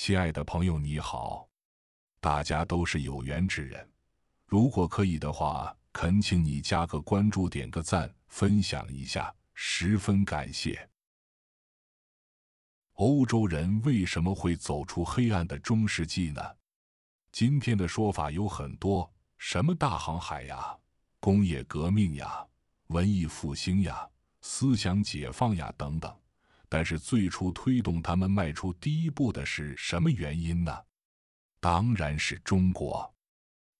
亲爱的朋友，你好！大家都是有缘之人，如果可以的话，恳请你加个关注，点个赞，分享一下，十分感谢。欧洲人为什么会走出黑暗的中世纪呢？今天的说法有很多，什么大航海呀、工业革命呀、文艺复兴呀、思想解放呀等等。但是最初推动他们迈出第一步的是什么原因呢？当然是中国。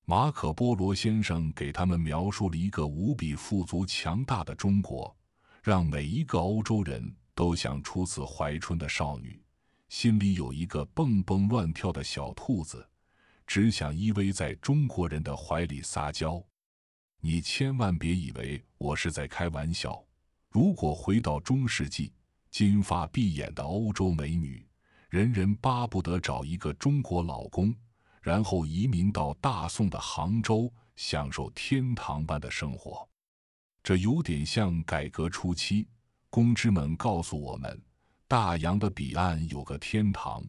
马可·波罗先生给他们描述了一个无比富足、强大的中国，让每一个欧洲人都想出自怀春的少女，心里有一个蹦蹦乱跳的小兔子，只想依偎在中国人的怀里撒娇。你千万别以为我是在开玩笑。如果回到中世纪。金发碧眼的欧洲美女，人人巴不得找一个中国老公，然后移民到大宋的杭州，享受天堂般的生活。这有点像改革初期，公知们告诉我们：大洋的彼岸有个天堂，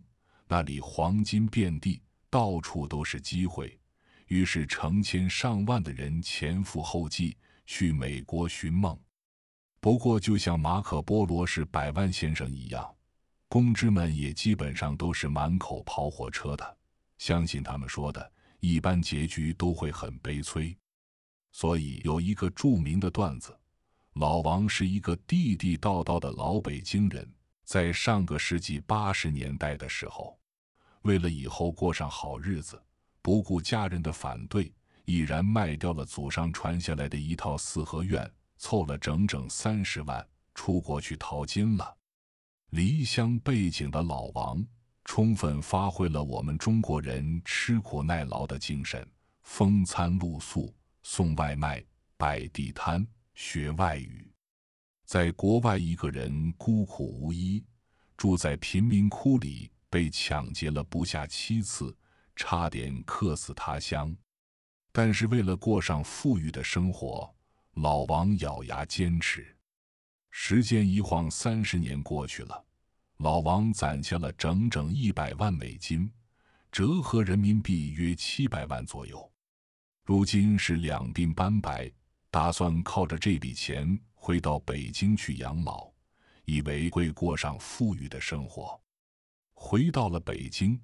那里黄金遍地，到处都是机会。于是成千上万的人前赴后继去美国寻梦。不过，就像马可波罗是百万先生一样，公知们也基本上都是满口跑火车的。相信他们说的，一般结局都会很悲催。所以有一个著名的段子：老王是一个地地道道的老北京人，在上个世纪八十年代的时候，为了以后过上好日子，不顾家人的反对，毅然卖掉了祖上传下来的一套四合院。凑了整整三十万，出国去淘金了。离乡背井的老王，充分发挥了我们中国人吃苦耐劳的精神，风餐露宿，送外卖、摆地摊、学外语。在国外，一个人孤苦无依，住在贫民窟里，被抢劫了不下七次，差点客死他乡。但是，为了过上富裕的生活。老王咬牙坚持，时间一晃，三十年过去了。老王攒下了整整一百万美金，折合人民币约七百万左右。如今是两鬓斑白，打算靠着这笔钱回到北京去养老，以为会过上富裕的生活。回到了北京，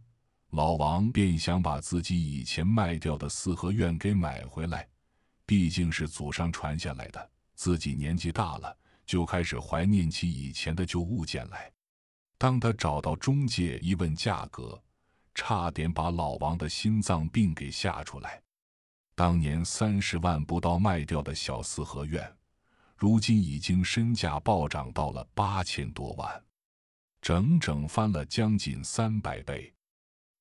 老王便想把自己以前卖掉的四合院给买回来。毕竟是祖上传下来的，自己年纪大了，就开始怀念起以前的旧物件来。当他找到中介一问价格，差点把老王的心脏病给吓出来。当年三十万不到卖掉的小四合院，如今已经身价暴涨到了八千多万，整整翻了将近三百倍。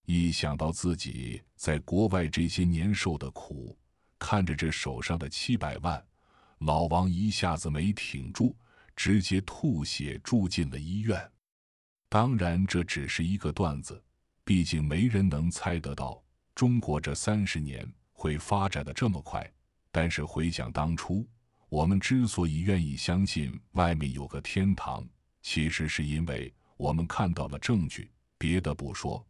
一想到自己在国外这些年受的苦，看着这手上的七百万，老王一下子没挺住，直接吐血住进了医院。当然，这只是一个段子，毕竟没人能猜得到中国这三十年会发展的这么快。但是回想当初，我们之所以愿意相信外面有个天堂，其实是因为我们看到了证据。别的不说，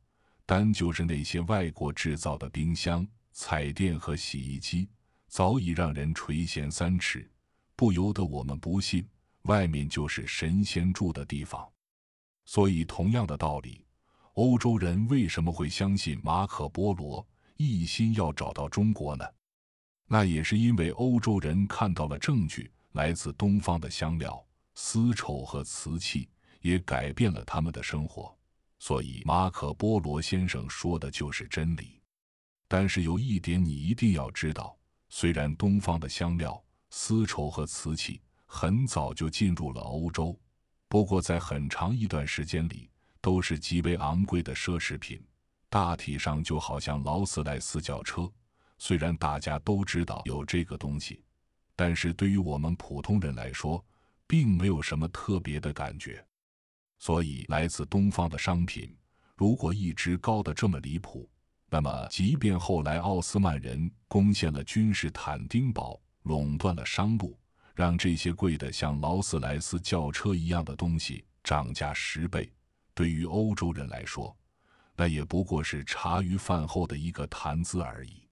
单就是那些外国制造的冰箱。彩电和洗衣机早已让人垂涎三尺，不由得我们不信，外面就是神仙住的地方。所以，同样的道理，欧洲人为什么会相信马可·波罗一心要找到中国呢？那也是因为欧洲人看到了证据，来自东方的香料、丝绸和瓷器也改变了他们的生活。所以，马可·波罗先生说的就是真理。但是有一点你一定要知道，虽然东方的香料、丝绸和瓷器很早就进入了欧洲，不过在很长一段时间里都是极为昂贵的奢侈品，大体上就好像劳斯莱斯轿车。虽然大家都知道有这个东西，但是对于我们普通人来说，并没有什么特别的感觉。所以，来自东方的商品如果一直高的这么离谱。那么，即便后来奥斯曼人攻陷了君士坦丁堡，垄断了商路，让这些贵的像劳斯莱斯轿车一样的东西涨价十倍，对于欧洲人来说，那也不过是茶余饭后的一个谈资而已。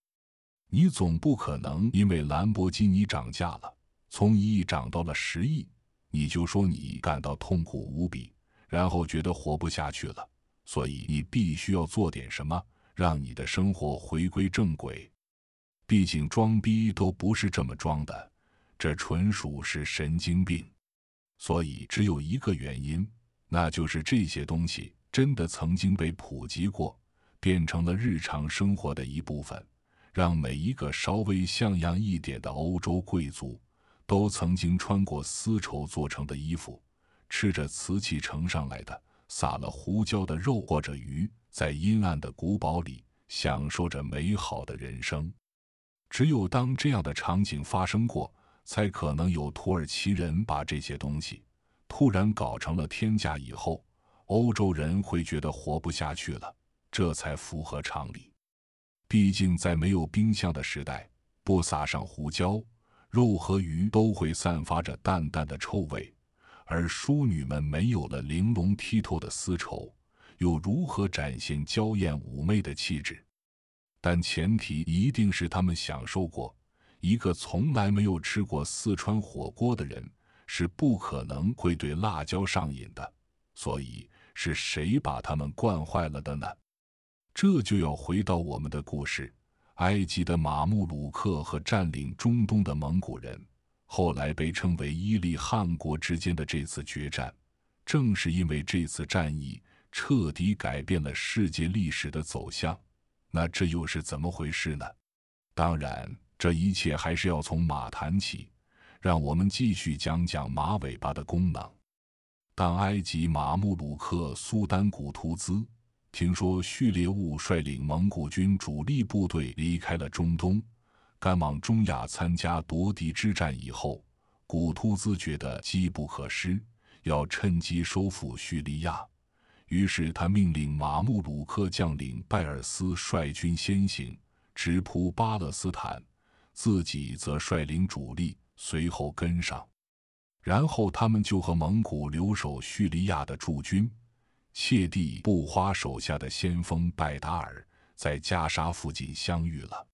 你总不可能因为兰博基尼涨价了，从一亿涨到了十亿，你就说你感到痛苦无比，然后觉得活不下去了，所以你必须要做点什么。让你的生活回归正轨，毕竟装逼都不是这么装的，这纯属是神经病。所以只有一个原因，那就是这些东西真的曾经被普及过，变成了日常生活的一部分，让每一个稍微像样一点的欧洲贵族都曾经穿过丝绸做成的衣服，吃着瓷器盛上来的撒了胡椒的肉或者鱼。在阴暗的古堡里，享受着美好的人生。只有当这样的场景发生过，才可能有土耳其人把这些东西突然搞成了天价。以后，欧洲人会觉得活不下去了，这才符合常理。毕竟，在没有冰箱的时代，不撒上胡椒，肉和鱼都会散发着淡淡的臭味。而淑女们没有了玲珑剔透的丝绸。又如何展现娇艳妩媚的气质？但前提一定是他们享受过。一个从来没有吃过四川火锅的人是不可能会对辣椒上瘾的。所以是谁把他们惯坏了的呢？这就要回到我们的故事：埃及的马木鲁克和占领中东的蒙古人，后来被称为伊利汗国之间的这次决战，正是因为这次战役。彻底改变了世界历史的走向，那这又是怎么回事呢？当然，这一切还是要从马谈起。让我们继续讲讲马尾巴的功能。当埃及马木鲁克苏丹古突兹听说叙利兀率领蒙古军主力部队离开了中东，赶往中亚参加夺嫡之战以后，古突兹觉得机不可失，要趁机收复叙利亚。于是，他命令马穆鲁克将领拜尔斯率军先行，直扑巴勒斯坦，自己则率领主力随后跟上。然后，他们就和蒙古留守叙利亚的驻军切蒂布花手下的先锋拜达尔在加沙附近相遇了。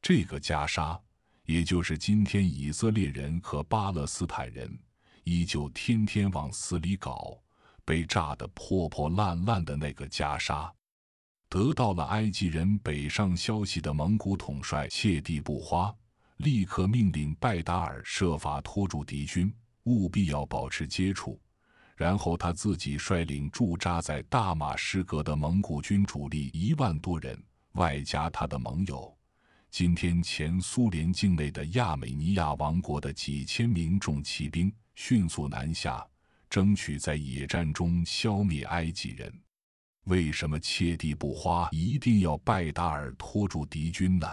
这个加沙，也就是今天以色列人和巴勒斯坦人依旧天天往死里搞。被炸得破破烂烂的那个袈裟，得到了埃及人北上消息的蒙古统帅谢帝不花，立刻命令拜达尔设法拖住敌军，务必要保持接触。然后他自己率领驻扎在大马士革的蒙古军主力一万多人，外加他的盟友，今天前苏联境内的亚美尼亚王国的几千名重骑兵，迅速南下。争取在野战中消灭埃及人。为什么切地不花一定要拜达尔拖住敌军呢？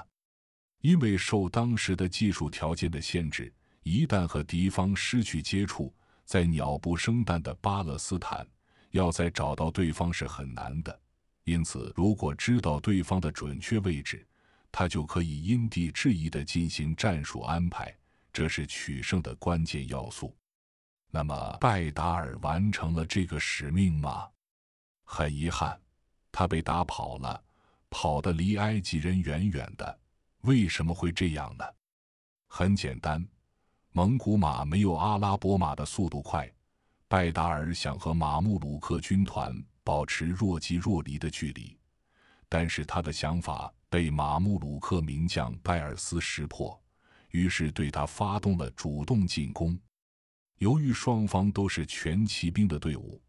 因为受当时的技术条件的限制，一旦和敌方失去接触，在鸟不生蛋的巴勒斯坦，要再找到对方是很难的。因此，如果知道对方的准确位置，他就可以因地制宜地进行战术安排，这是取胜的关键要素。那么，拜达尔完成了这个使命吗？很遗憾，他被打跑了，跑得离埃及人远远的。为什么会这样呢？很简单，蒙古马没有阿拉伯马的速度快。拜达尔想和马穆鲁克军团保持若即若离的距离，但是他的想法被马穆鲁克名将拜尔斯识破，于是对他发动了主动进攻。由于双方都是全骑兵的队伍，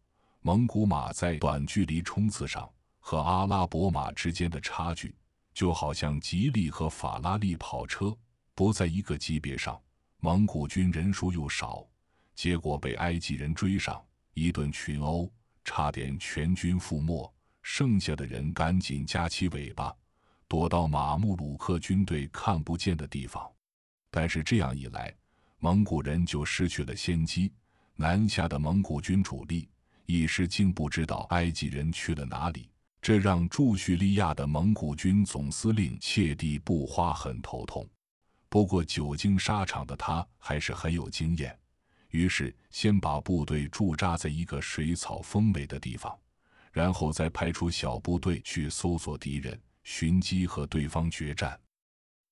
蒙古马在短距离冲刺上和阿拉伯马之间的差距，就好像吉利和法拉利跑车不在一个级别上。蒙古军人数又少，结果被埃及人追上，一顿群殴，差点全军覆没。剩下的人赶紧夹起尾巴，躲到马穆鲁克军队看不见的地方。但是这样一来，蒙古人就失去了先机，南下的蒙古军主力一时竟不知道埃及人去了哪里，这让驻叙利亚的蒙古军总司令切蒂布花很头痛。不过久经沙场的他还是很有经验，于是先把部队驻扎在一个水草丰美的地方，然后再派出小部队去搜索敌人，寻机和对方决战。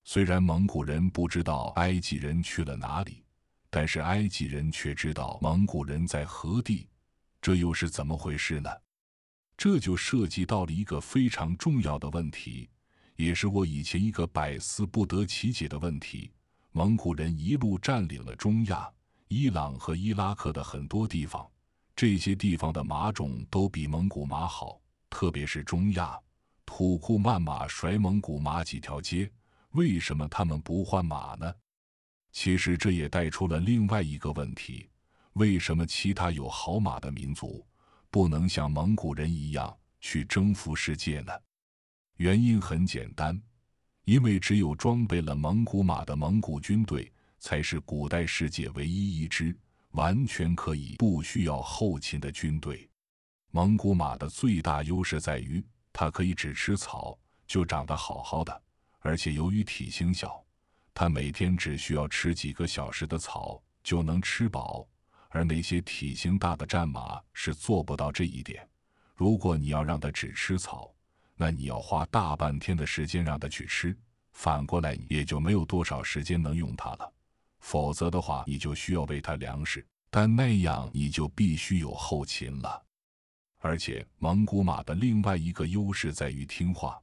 虽然蒙古人不知道埃及人去了哪里，但是埃及人却知道蒙古人在何地，这又是怎么回事呢？这就涉及到了一个非常重要的问题，也是我以前一个百思不得其解的问题。蒙古人一路占领了中亚、伊朗和伊拉克的很多地方，这些地方的马种都比蒙古马好，特别是中亚土库曼马甩蒙古马几条街。为什么他们不换马呢？其实这也带出了另外一个问题：为什么其他有好马的民族不能像蒙古人一样去征服世界呢？原因很简单，因为只有装备了蒙古马的蒙古军队，才是古代世界唯一一支完全可以不需要后勤的军队。蒙古马的最大优势在于，它可以只吃草就长得好好的。而且由于体型小，它每天只需要吃几个小时的草就能吃饱，而那些体型大的战马是做不到这一点。如果你要让它只吃草，那你要花大半天的时间让它去吃，反过来也就没有多少时间能用它了。否则的话，你就需要喂它粮食，但那样你就必须有后勤了。而且，蒙古马的另外一个优势在于听话。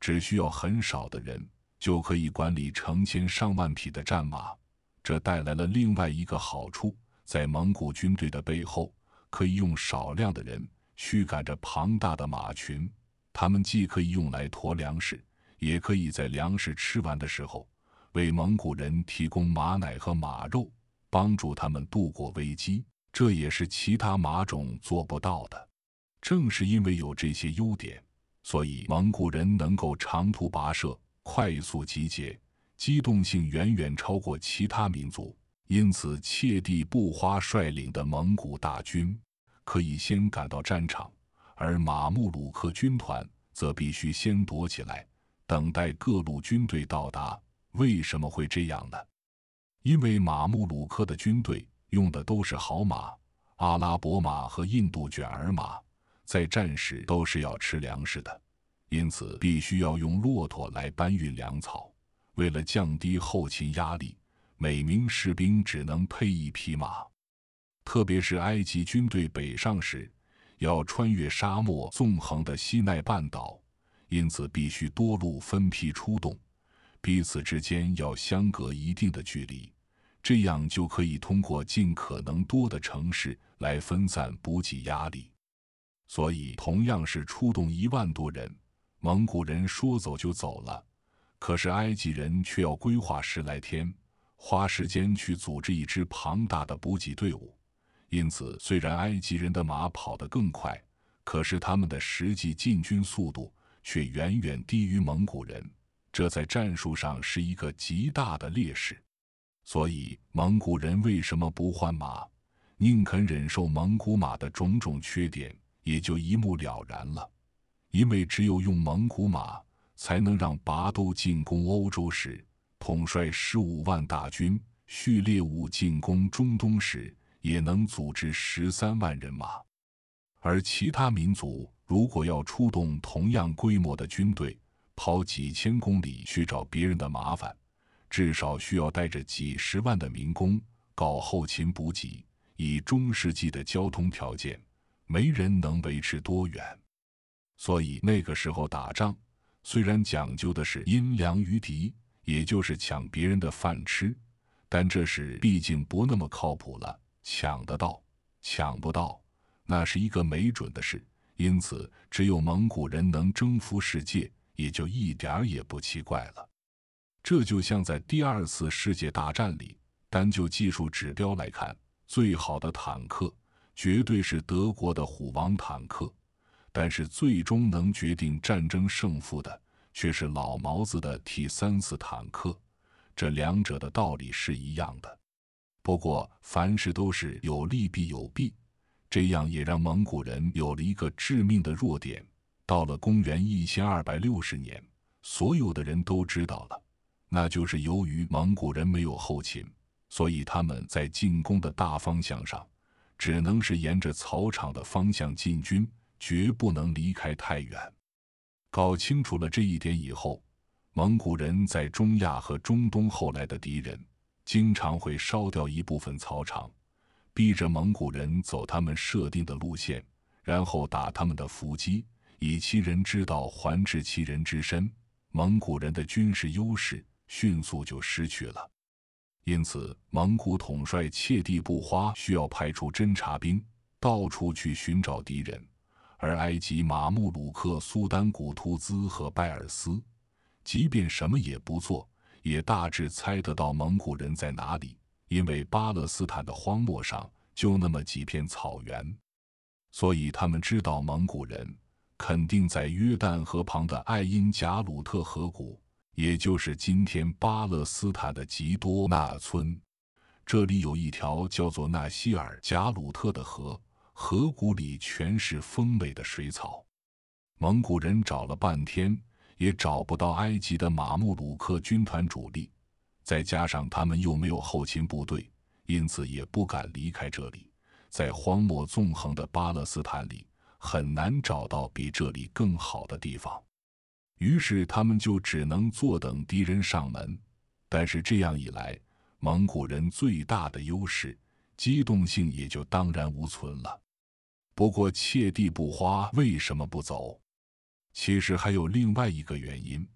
只需要很少的人就可以管理成千上万匹的战马，这带来了另外一个好处：在蒙古军队的背后，可以用少量的人驱赶着庞大的马群。他们既可以用来驮粮食，也可以在粮食吃完的时候为蒙古人提供马奶和马肉，帮助他们度过危机。这也是其他马种做不到的。正是因为有这些优点。所以，蒙古人能够长途跋涉、快速集结，机动性远远超过其他民族。因此，切地布花率领的蒙古大军可以先赶到战场，而马穆鲁克军团则必须先躲起来，等待各路军队到达。为什么会这样呢？因为马穆鲁克的军队用的都是好马——阿拉伯马和印度卷耳马。在战时都是要吃粮食的，因此必须要用骆驼来搬运粮草。为了降低后勤压力，每名士兵只能配一匹马。特别是埃及军队北上时，要穿越沙漠纵横的西奈半岛，因此必须多路分批出动，彼此之间要相隔一定的距离，这样就可以通过尽可能多的城市来分散补给压力。所以，同样是出动一万多人，蒙古人说走就走了，可是埃及人却要规划十来天，花时间去组织一支庞大的补给队伍。因此，虽然埃及人的马跑得更快，可是他们的实际进军速度却远远低于蒙古人。这在战术上是一个极大的劣势。所以，蒙古人为什么不换马，宁肯忍受蒙古马的种种缺点？也就一目了然了，因为只有用蒙古马，才能让拔都进攻欧洲时统帅十五万大军；，序列乌进攻中东时也能组织十三万人马。而其他民族如果要出动同样规模的军队，跑几千公里去找别人的麻烦，至少需要带着几十万的民工搞后勤补给，以中世纪的交通条件。没人能维持多远，所以那个时候打仗虽然讲究的是阴粮于敌，也就是抢别人的饭吃，但这是毕竟不那么靠谱了。抢得到，抢不到，那是一个没准的事。因此，只有蒙古人能征服世界，也就一点也不奇怪了。这就像在第二次世界大战里，单就技术指标来看，最好的坦克。绝对是德国的虎王坦克，但是最终能决定战争胜负的却是老毛子的 T 三四坦克。这两者的道理是一样的。不过凡事都是有利必有弊，这样也让蒙古人有了一个致命的弱点。到了公元一千二百六十年，所有的人都知道了，那就是由于蒙古人没有后勤，所以他们在进攻的大方向上。只能是沿着草场的方向进军，绝不能离开太远。搞清楚了这一点以后，蒙古人在中亚和中东后来的敌人经常会烧掉一部分草场，逼着蒙古人走他们设定的路线，然后打他们的伏击，以其人之道还治其人之身。蒙古人的军事优势迅速就失去了。因此，蒙古统帅切地不花需要派出侦察兵到处去寻找敌人，而埃及马木鲁克苏丹古突兹和拜尔斯，即便什么也不做，也大致猜得到蒙古人在哪里，因为巴勒斯坦的荒漠上就那么几片草原，所以他们知道蒙古人肯定在约旦河旁的爱因贾鲁特河谷。也就是今天巴勒斯坦的吉多纳村，这里有一条叫做纳希尔贾鲁特的河，河谷里全是丰美的水草。蒙古人找了半天也找不到埃及的马穆鲁克军团主力，再加上他们又没有后勤部队，因此也不敢离开这里。在荒漠纵横的巴勒斯坦里，很难找到比这里更好的地方。于是他们就只能坐等敌人上门，但是这样一来，蒙古人最大的优势——机动性也就荡然无存了。不过切地不花为什么不走？其实还有另外一个原因，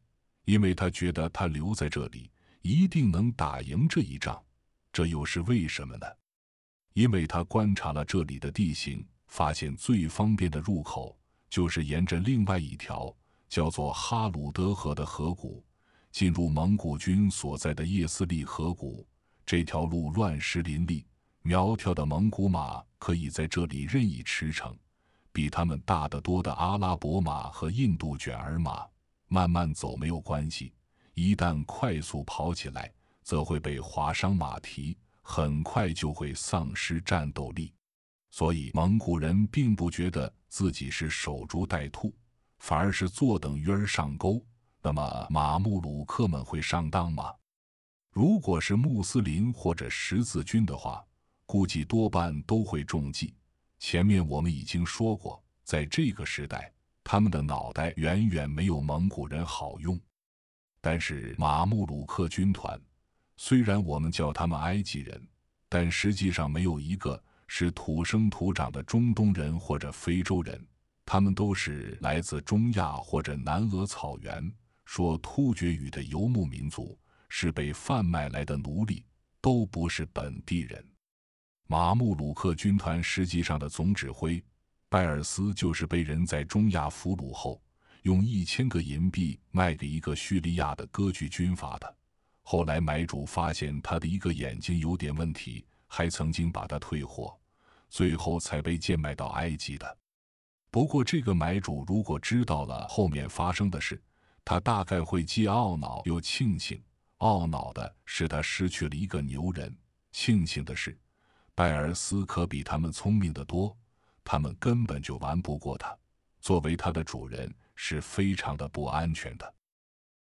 因为他觉得他留在这里一定能打赢这一仗，这又是为什么呢？因为他观察了这里的地形，发现最方便的入口就是沿着另外一条。叫做哈鲁德河的河谷，进入蒙古军所在的叶斯利河谷。这条路乱石林立，苗条的蒙古马可以在这里任意驰骋。比他们大得多的阿拉伯马和印度卷耳马，慢慢走没有关系，一旦快速跑起来，则会被划伤马蹄，很快就会丧失战斗力。所以，蒙古人并不觉得自己是守株待兔。反而是坐等鱼儿上钩，那么马木鲁克们会上当吗？如果是穆斯林或者十字军的话，估计多半都会中计。前面我们已经说过，在这个时代，他们的脑袋远远没有蒙古人好用。但是马木鲁克军团，虽然我们叫他们埃及人，但实际上没有一个是土生土长的中东人或者非洲人。他们都是来自中亚或者南俄草原，说突厥语的游牧民族，是被贩卖来的奴隶，都不是本地人。马穆鲁克军团实际上的总指挥拜尔斯，就是被人在中亚俘虏后，用一千个银币卖给一个叙利亚的割据军阀的。后来买主发现他的一个眼睛有点问题，还曾经把他退货，最后才被贱卖到埃及的。不过，这个买主如果知道了后面发生的事，他大概会既懊恼又庆幸。懊恼的是他失去了一个牛人，庆幸的是，拜尔斯可比他们聪明得多，他们根本就玩不过他。作为他的主人，是非常的不安全的。